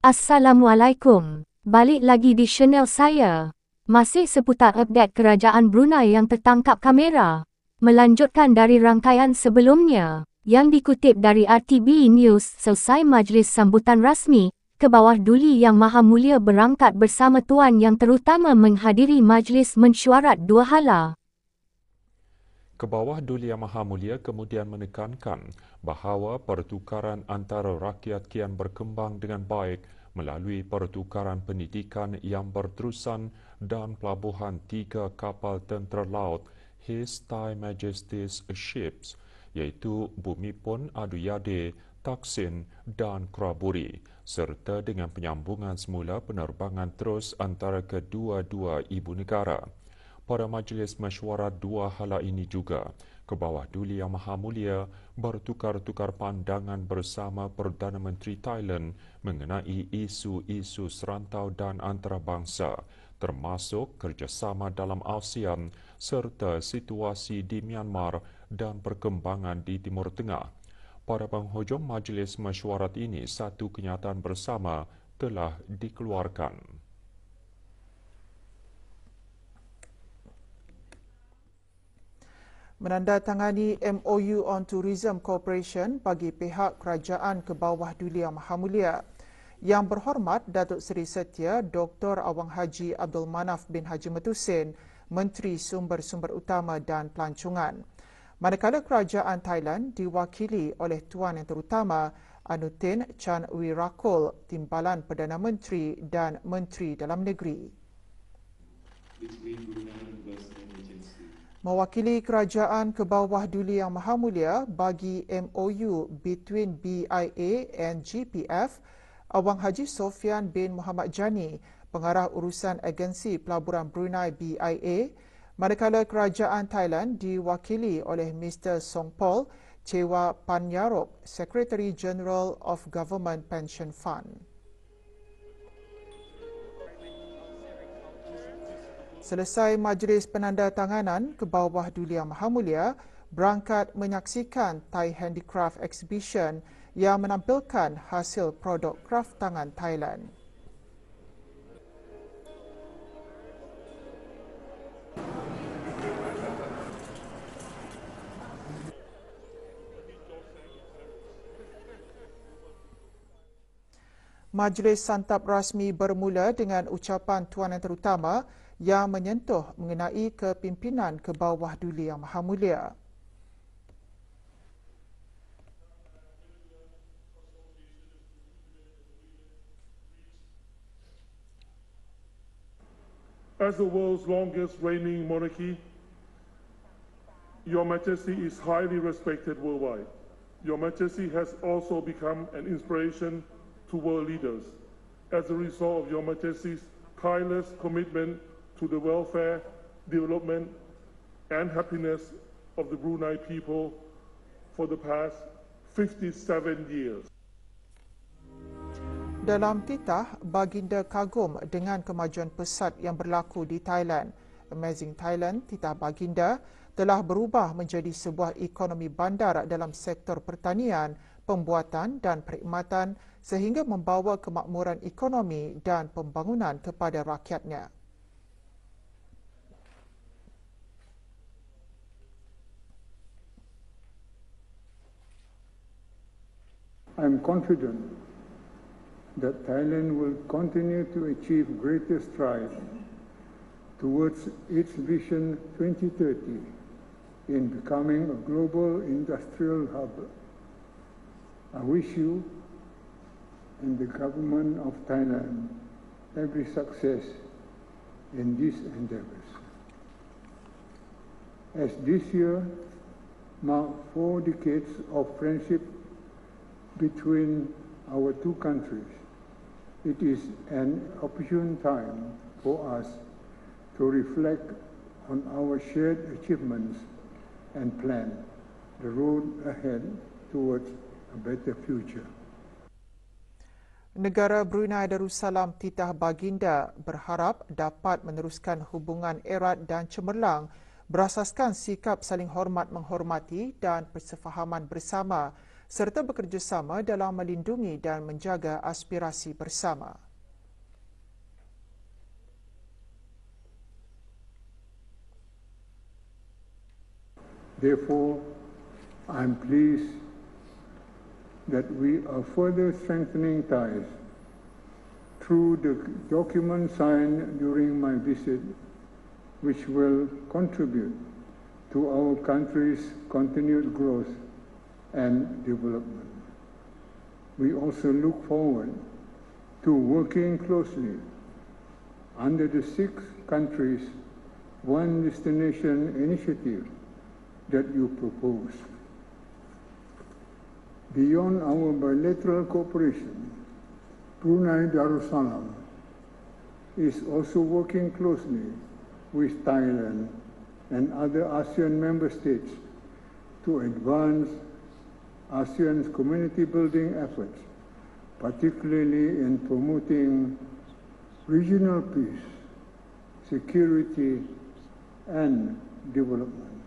Assalamualaikum. Balik lagi di channel saya. Masih seputar update kerajaan Brunei yang tertangkap kamera. Melanjutkan dari rangkaian sebelumnya, yang dikutip dari RTB News selesai majlis sambutan rasmi, ke bawah duli yang maha mulia berangkat bersama tuan yang terutama menghadiri majlis mensyuarat dua hala. Kebawah Duli Yang Maha Mulia kemudian menekankan bahawa pertukaran antara rakyat kian berkembang dengan baik melalui pertukaran pendidikan yang berterusan dan pelabuhan tiga kapal tentera laut His Thai Majesty's Ships iaitu Bumipun Aduyade, Taksin dan Kraburi serta dengan penyambungan semula penerbangan terus antara kedua-dua ibu negara para majlis mesyuarat dua hala ini juga ke bawah Duli Yang Maha Mulia bertukar-tukar pandangan bersama Perdana Menteri Thailand mengenai isu-isu serantau dan antarabangsa termasuk kerjasama dalam ASEAN serta situasi di Myanmar dan perkembangan di Timur Tengah. Para penghujung majlis mesyuarat ini, satu kenyataan bersama telah dikeluarkan. menandatangani MOU on Tourism Cooperation bagi pihak kerajaan kebawah bawah Duli Yang Maha Mulia. Yang berhormat Datuk Seri Setia Dr. Awang Haji Abdul Manaf bin Haji Metusin, Menteri Sumber-Sumber Utama dan Pelancongan. Manakala kerajaan Thailand diwakili oleh Tuan Yang Terutama Anutin Chan Wirakul, Timbalan Perdana Menteri dan Menteri Dalam Negeri. Mewakili kerajaan Kebawah Duli Yang Maha Mulia bagi MOU between BIA and GPF, Abang Haji Sofian bin Muhammad Jani, pengarah urusan agensi pelaburan Brunei BIA, manakala kerajaan Thailand diwakili oleh Mr. Song Paul, Cewa Panyarok, Secretary General of Government Pension Fund. Selesai majlis penanda tanganan ke bawah Dulia Maha Mulia, berangkat menyaksikan Thai Handicraft Exhibition yang menampilkan hasil produk kraft tangan Thailand. Majlis santap rasmi bermula dengan ucapan Tuan Yang Terutama yang menyentuh mengenai kepimpinan ke bawah Duli Yang Maha Mulia. As the world's longest reigning monarchy, Your Majesty is highly respected worldwide. Your Majesty has also become an inspiration to world leaders as a result of Your Majesty's tireless commitment to the welfare, development, and happiness of the Brunei people for the past 57 years. Dalam titah, Baginda kagum dengan kemajuan pesat yang berlaku di Thailand. Amazing Thailand, titah Baginda, telah berubah menjadi sebuah ekonomi bandar dalam sektor pertanian pembuatan dan perkhidmatan sehingga membawa kemakmuran ekonomi dan pembangunan kepada rakyatnya. I am confident that Thailand will continue to achieve greater strides towards its vision 2030 in becoming a global industrial hub. I wish you and the government of Thailand every success in these endeavors. As this year marked four decades of friendship between our two countries, it is an opportune time for us to reflect on our shared achievements and plan the road ahead towards a better future. Negara Brunei Darussalam Titah Baginda berharap dapat meneruskan hubungan erat dan cemerlang berasaskan sikap saling hormat menghormati dan persefahaman bersama serta bekerjasama dalam melindungi dan menjaga aspirasi bersama. Therefore, I am pleased that we are further strengthening ties through the document signed during my visit, which will contribute to our country's continued growth and development. We also look forward to working closely under the six countries, one destination initiative that you proposed beyond our bilateral cooperation, Brunei Darussalam is also working closely with Thailand and other ASEAN member states to advance ASEAN's community building efforts, particularly in promoting regional peace, security, and development.